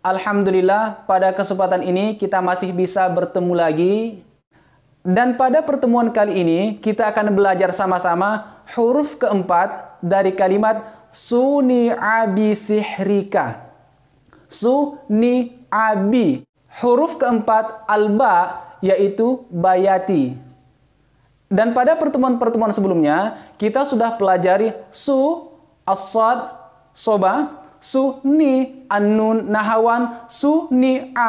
Alhamdulillah, pada kesempatan ini kita masih bisa bertemu lagi. Dan pada pertemuan kali ini, kita akan belajar sama-sama huruf keempat dari kalimat suni abi sihrika. Suni abi. Huruf keempat alba yaitu bayati. Dan pada pertemuan-pertemuan sebelumnya, kita sudah pelajari su, asad, soba, su anun nahawan su a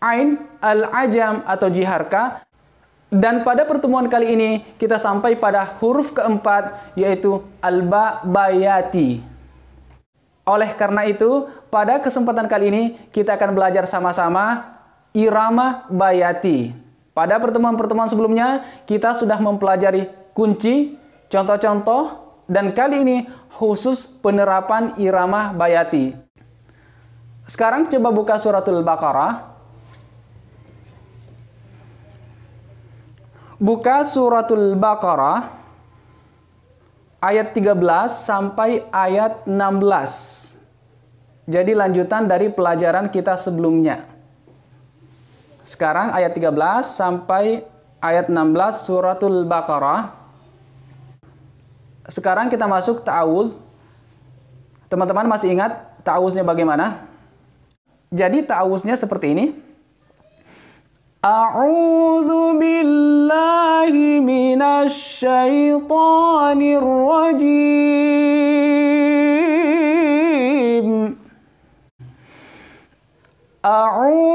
ain al ajam atau jiharka dan pada pertemuan kali ini kita sampai pada huruf keempat yaitu alba bayati oleh karena itu pada kesempatan kali ini kita akan belajar sama-sama irama bayati pada pertemuan-pertemuan sebelumnya kita sudah mempelajari kunci contoh-contoh dan kali ini khusus penerapan irama bayati. Sekarang coba buka suratul Baqarah. Buka suratul Baqarah ayat 13 sampai ayat 16. Jadi lanjutan dari pelajaran kita sebelumnya. Sekarang ayat 13 sampai ayat 16 suratul Baqarah. Sekarang kita masuk ta'awuz. Teman-teman masih ingat ta'awuznya bagaimana? Jadi ta'awuznya seperti ini. A'udzu billahi minasy syaithanir rajim. A'udzu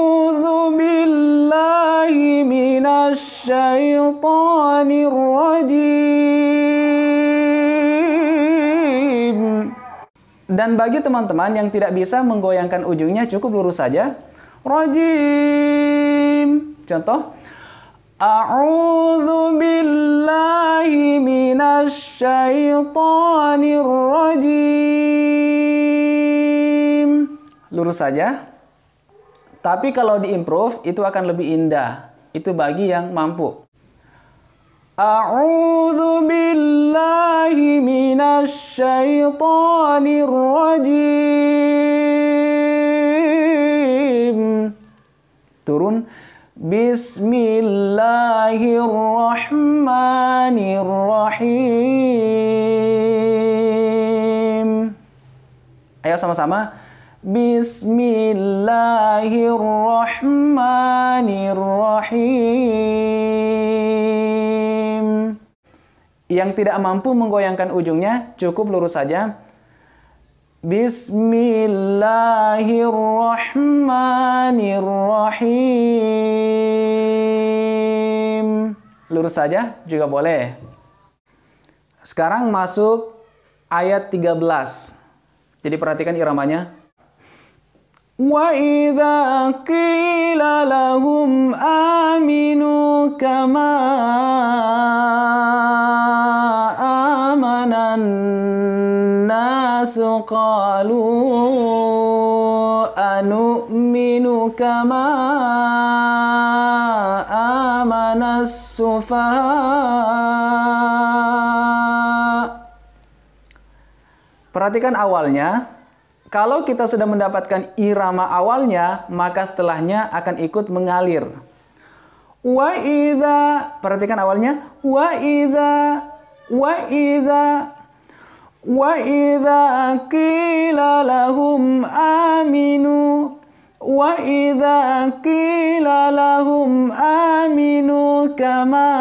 Dan bagi teman-teman yang tidak bisa menggoyangkan ujungnya cukup lurus saja. Rajim. Contoh. A'udzu billahi minasy syaithanir rajim. Lurus saja. Tapi kalau diimprove itu akan lebih indah. Itu bagi yang mampu. أعوذ بالله من الشيطان الرجيم ترون بسم الله الرحمن الرحيم أيها سما sama بسم الله الرحمن الرحيم Yang tidak mampu menggoyangkan ujungnya, cukup lurus saja. Bismillahirrahmanirrahim. Lurus saja juga boleh. Sekarang masuk ayat 13. Jadi perhatikan iramanya. وَإِذَا قِيلَ لَهُمْ آمِنُوا كَمَا الناس قالوا أنؤمن كما آمن السفهاء Perhatikan awalnya, kalau kita sudah mendapatkan irama awalnya, maka setelahnya akan ikut mengalir. Wa idha, perhatikan awalnya, wa idha, wa idha, وإذا قيل لهم آمنوا وإذا قيل لهم آمنوا كما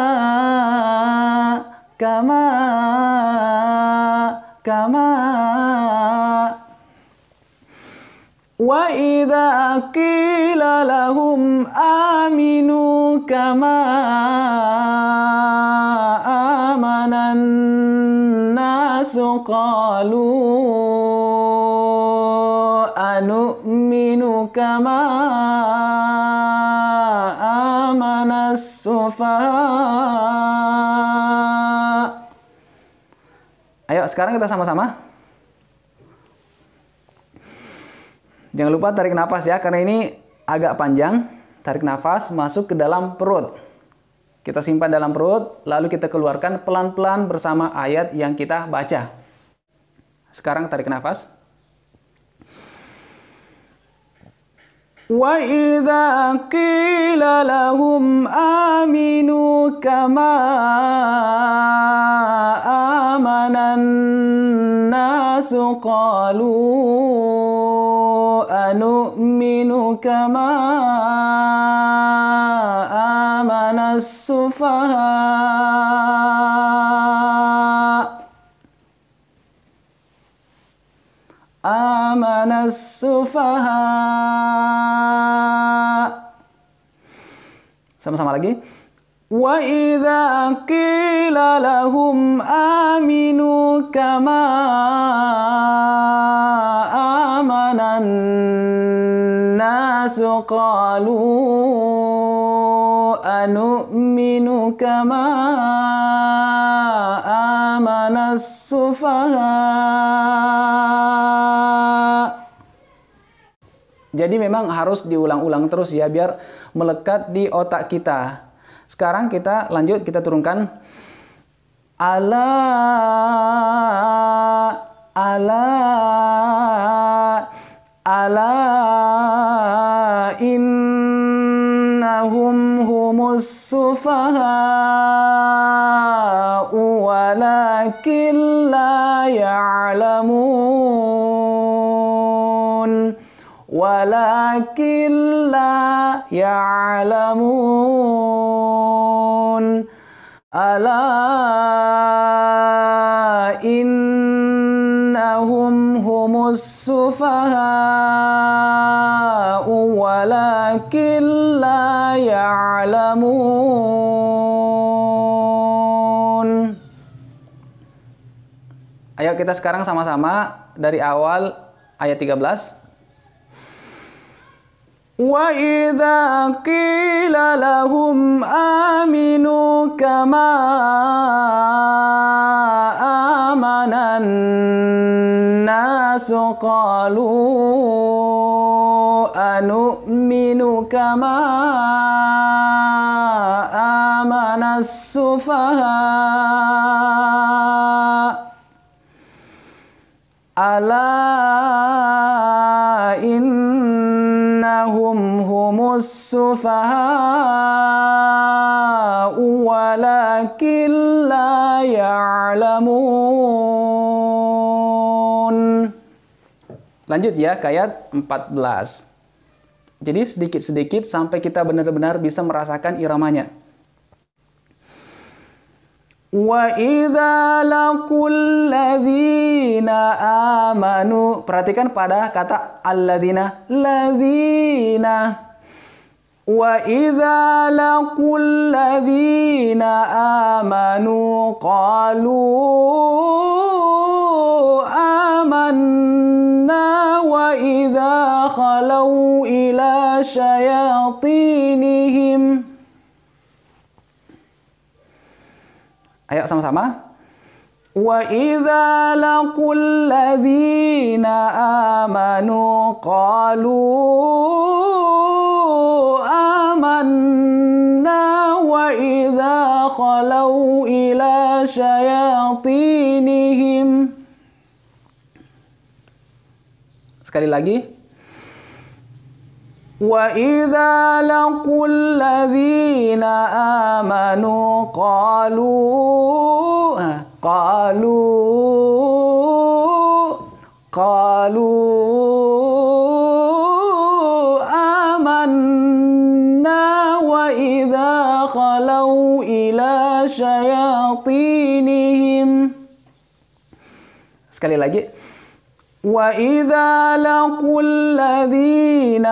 كما كما وإذا قيل لهم آمنوا كما آمن الناس الناس قالوا أنؤمن كما آمن السفهاء Ayo sekarang kita sama-sama Jangan lupa tarik nafas ya karena ini agak panjang Tarik nafas masuk ke dalam perut kita simpan dalam perut, lalu kita keluarkan pelan-pelan bersama ayat yang kita baca. Sekarang tarik nafas. وإذا قيل لهم آمنوا كما آمن الناس قالوا kama كما السفهاء آمن السفهاء sama sama lagi wa idza aminu kama amanan nasu أنؤمن كما آمن السفهاء Jadi memang harus diulang-ulang terus ya biar melekat di otak kita. Sekarang kita lanjut kita turunkan ala ala ala السفهاء ولكن لا يعلمون ولكن لا يعلمون ألا إنهم هم السفهاء walakin la ya'lamun Ayo kita sekarang sama-sama dari awal ayat 13. Wa idza qila lahum aminu kama amanan الناس قالوا أنؤمن كما آمن السفهاء ألا إنهم هم السفهاء ولكن لا يعلمون Lanjut ya ke ayat 14. Jadi sedikit-sedikit sampai kita benar-benar bisa merasakan iramanya. وَإِذَا لَقُوا الَّذِينَ آمَنُوا Perhatikan pada kata alladzina, ladzina. وَإِذَا لَقُوا الَّذِينَ آمَنُوا قَالُوا آمَنَّا إنا وإذا خلوا إلى شياطينهم Ayo sama-sama. وإذا لقوا الذين آمنوا قالوا آمنا وإذا خلوا إلى شياطينهم Sekali lagi. وَإِذَا لَقُوا الَّذِينَ آمَنُوا قَالُوا قَالُوا قَالُوا آمَنَّا وَإِذَا خَلَوْا إِلَى شَيَاطِينِهِمْ Sekali lagi وإذا لقوا الذين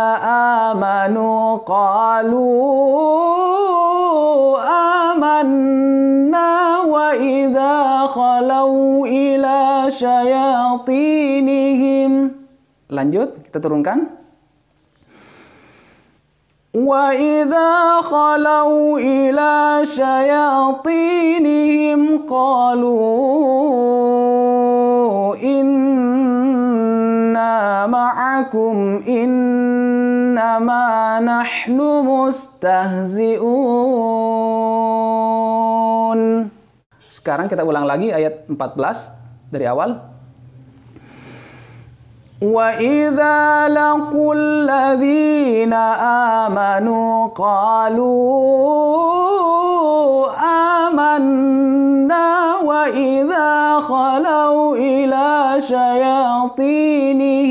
آمنوا قالوا آمنا وإذا خلوا إلى شياطينهم lanjut kita turunkan وإذا خلوا إلى شياطينهم قالوا إن معكم إنما نحن مستهزئون Sekarang kita ulang lagi ayat 14 dari awal. وَإِذَا لَقُوا الَّذِينَ آمَنُوا قَالُوا آمَنَّا وَإِذَا خَلَوْا إِلَى شَيَاطِينِهِمْ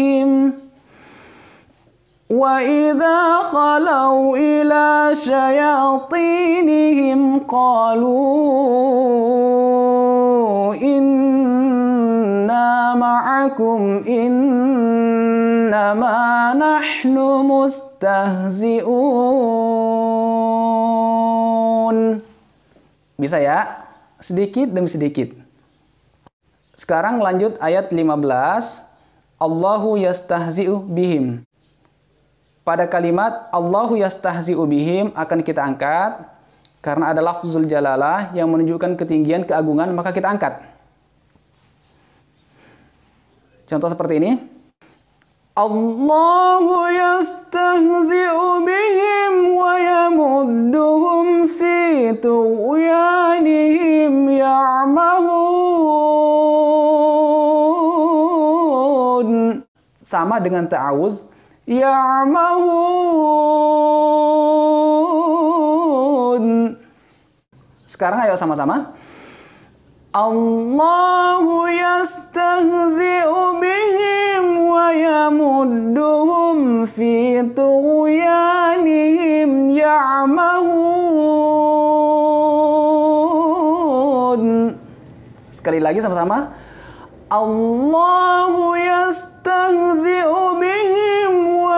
وإذا خلوا إلى شياطينهم قالوا إنا معكم إنما نحن مستهزئون Bisa ya? Sedikit demi sedikit. Sekarang lanjut ayat 15. Allahu yastahzi'u bihim pada kalimat Allahu yastahzi ubihim akan kita angkat karena ada lafzul jalalah yang menunjukkan ketinggian keagungan maka kita angkat. Contoh seperti ini. Allahu yastahzi ubihim wa yamudduhum fi tuyanihim ya'mahun. Sama dengan ta'awuz ya'mahun. Sekarang ayo sama-sama. Allahu yastahzi'u bihim wa yamudduhum fi tughyanihim ya'mahun. Sekali lagi sama-sama. Allahu yastahzi'u bihim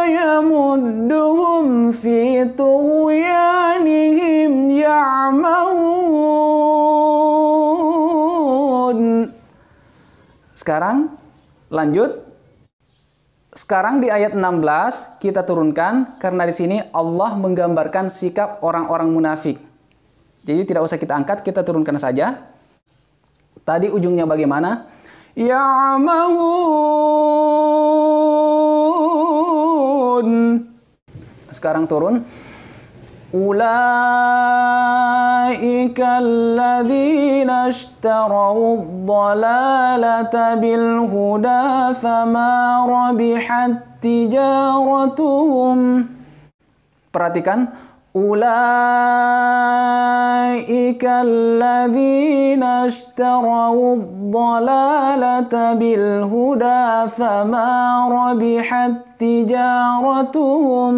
ويمدهم في طغيانهم يعمهون Sekarang lanjut sekarang di ayat 16 kita turunkan karena di sini Allah menggambarkan sikap orang-orang munafik. Jadi tidak usah kita angkat, kita turunkan saja. Tadi ujungnya bagaimana? Ya'mahun sekarang turun أولئك الذين اشتروا الضلالة بالهدى فما ربحت تجارتهم Perhatikan أولئك الذين اشتروا الضلالة بالهدى فما ربحت تجارتهم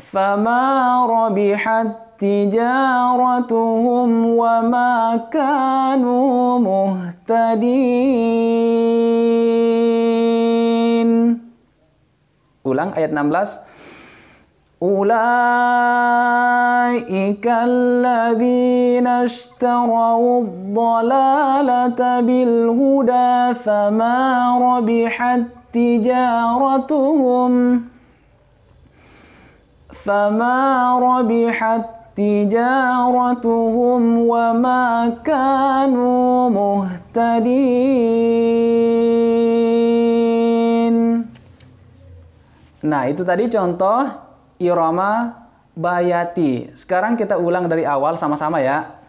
فما ربحت تجارتهم وما كانوا مهتدين ulang ayat 16 أولئك الذين اشتروا الضلالة بالهدى فما ربحت تجارتهم فما ربحت تجارتهم وما كانوا مهتدين Nah itu tadi contoh irama bayati Sekarang kita ulang dari awal sama-sama ya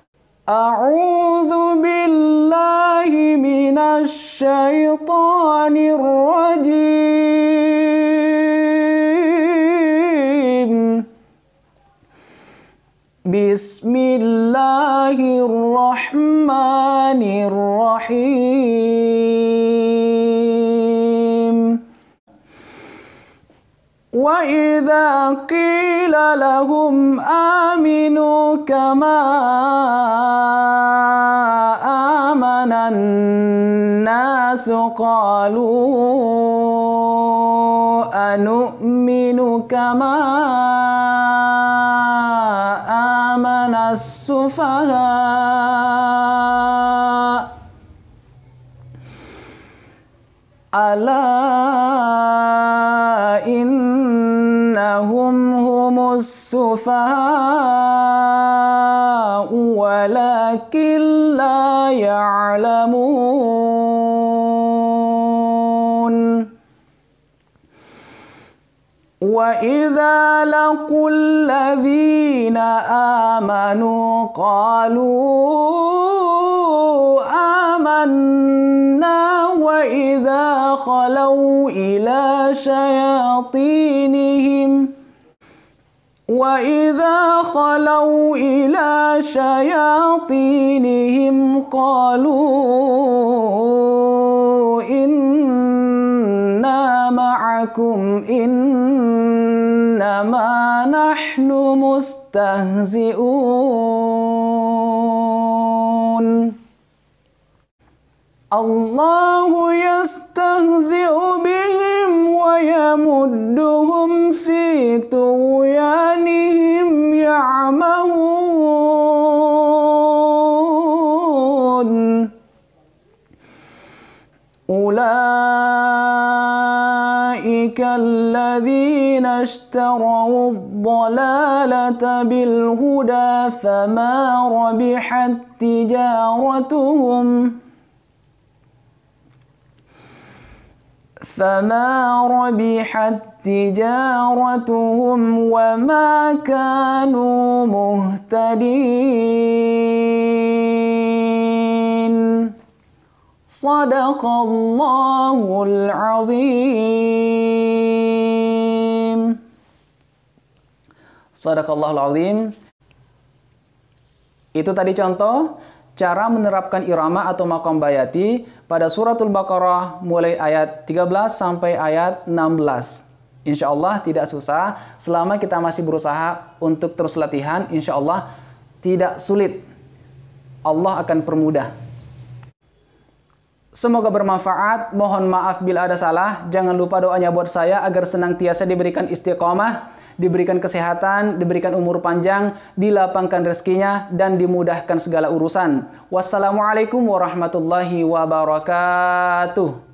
A'udhu billahi minasyaitanirrajim بسم الله الرحمن الرحيم وإذا قيل لهم آمنوا كما آمن الناس قالوا أنؤمن كما آمن السفهاء ألا إنهم هم السفهاء ولكن لا يعلمون وإذا لقوا الذين آمنوا آمنوا قالوا آمنا وإذا خلوا إلى شياطينهم وإذا خلوا إلى شياطينهم قالوا إن معكم إنما نحن مستهزئون الله يستهزئ بهم ويمدهم في طغيانهم يعمهون أولئك الذين اشتروا الضلالة بالهدى فما ربحت تجارتهم فما ربحت تجارتهم وما كانوا مهتدين Sadaqallahul azim. Sadaqallahul azim. Itu tadi contoh cara menerapkan irama atau makom bayati pada suratul Baqarah mulai ayat 13 sampai ayat 16. Insya Allah tidak susah selama kita masih berusaha untuk terus latihan. Insya Allah tidak sulit. Allah akan permudah. Semoga bermanfaat. Mohon maaf bila ada salah. Jangan lupa doanya buat saya agar senantiasa diberikan istiqomah, diberikan kesehatan, diberikan umur panjang, dilapangkan rezekinya, dan dimudahkan segala urusan. Wassalamualaikum warahmatullahi wabarakatuh.